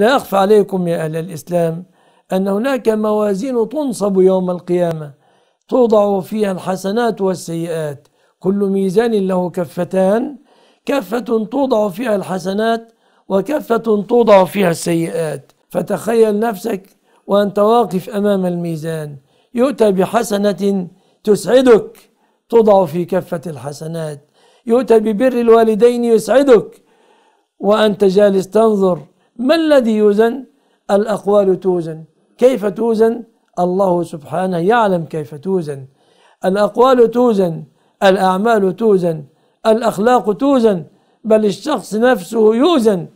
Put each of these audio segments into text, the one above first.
لا أخفى عليكم يا أهل الإسلام أن هناك موازين تنصب يوم القيامة توضع فيها الحسنات والسيئات كل ميزان له كفتان كفة توضع فيها الحسنات وكفة توضع فيها السيئات فتخيل نفسك وأنت واقف أمام الميزان يؤتى بحسنة تسعدك توضع في كفة الحسنات يؤتى ببر الوالدين يسعدك وأنت جالس تنظر ما الذي يوزن الأقوال توزن كيف توزن الله سبحانه يعلم كيف توزن الأقوال توزن الأعمال توزن الأخلاق توزن بل الشخص نفسه يوزن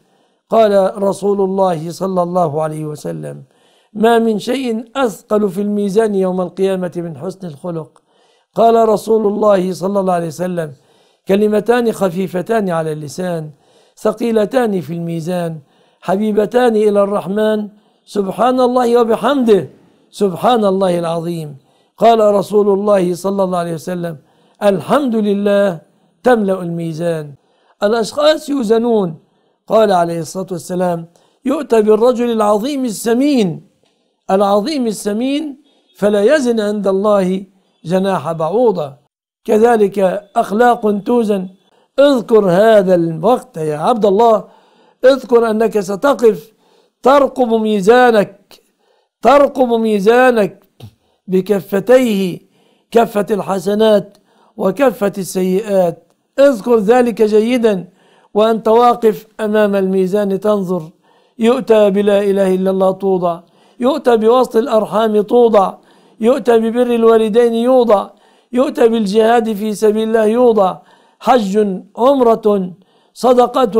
قال رسول الله صلى الله عليه وسلم ما من شيء أثقل في الميزان يوم القيامة من حسن الخلق قال رسول الله صلى الله عليه وسلم كلمتان خفيفتان على اللسان ثقيلتان في الميزان حبيبتان إلى الرحمن سبحان الله وبحمده سبحان الله العظيم قال رسول الله صلى الله عليه وسلم الحمد لله تملأ الميزان الأشخاص يوزنون قال عليه الصلاة والسلام يؤتى بالرجل العظيم السمين العظيم السمين فلا يزن عند الله جناح بعوضة كذلك أخلاق توزن اذكر هذا الوقت يا عبد الله اذكر أنك ستقف ترقب ميزانك ترقب ميزانك بكفتيه كفة الحسنات وكفة السيئات اذكر ذلك جيدا وأنت واقف أمام الميزان تنظر يؤتى بلا إله إلا الله توضع يؤتى بوسط الأرحام توضع يؤتى ببر الوالدين يوضع يؤتى بالجهاد في سبيل الله يوضع حج عمرة صدقة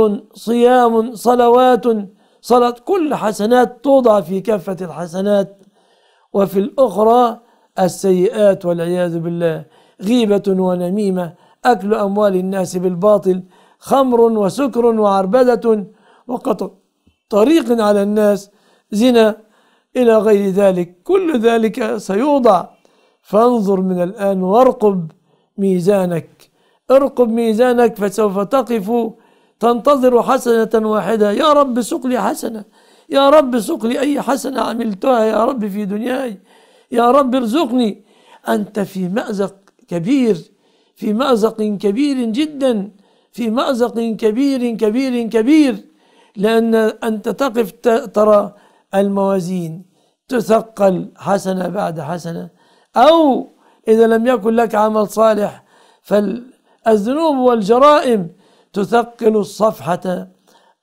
صيام صلوات صلاة كل حسنات توضع في كافة الحسنات وفي الأخرى السيئات والعياذ بالله غيبة ونميمة أكل أموال الناس بالباطل خمر وسكر وعربدة وقطع طريق على الناس زنا إلى غير ذلك كل ذلك سيوضع فانظر من الآن وارقب ميزانك ارقب ميزانك فسوف تقف تنتظر حسنة واحدة يا رب سق لي حسنة يا رب سق لي أي حسنة عملتها يا رب في دنياي يا رب ارزقني أنت في مأزق كبير في مأزق كبير جدا في مأزق كبير كبير كبير لأن أنت تقف ترى الموازين تثقل حسنة بعد حسنة أو إذا لم يكن لك عمل صالح فالذنوب والجرائم تثقل الصفحة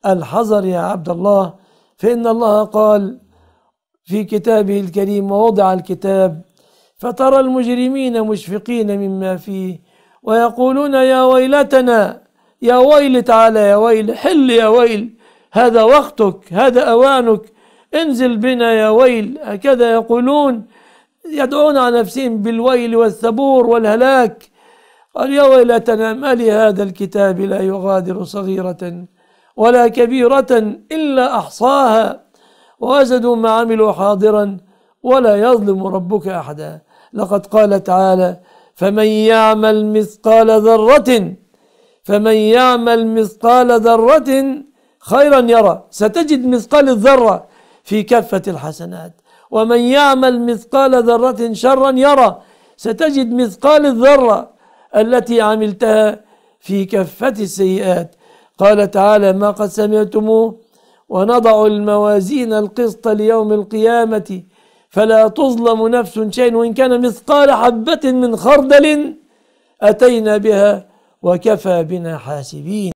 الحذر يا عبد الله فإن الله قال في كتابه الكريم ووضع الكتاب فترى المجرمين مشفقين مما فيه ويقولون يا ويلتنا يا ويل تعالى يا ويل حل يا ويل هذا وقتك هذا أوانك انزل بنا يا ويل هكذا يقولون يدعون على نفسهم بالويل والثبور والهلاك قال يا ويلتنا ما لهذا الكتاب لا يغادر صغيرة ولا كبيرة إلا أحصاها ووجدوا ما عملوا حاضرا ولا يظلم ربك أحدا لقد قال تعالى فمن يعمل مثقال ذرة فمن يعمل مثقال ذرة خيرا يرى ستجد مثقال الذرة في كفة الحسنات ومن يعمل مثقال ذرة شرا يرى ستجد مثقال الذرة التي عملتها في كفة السيئات قال تعالى ما قد سمعتموه ونضع الموازين القسط ليوم القيامة فلا تظلم نفس شيئا وإن كان مثقال حبة من خردل أتينا بها وكفى بنا حاسبين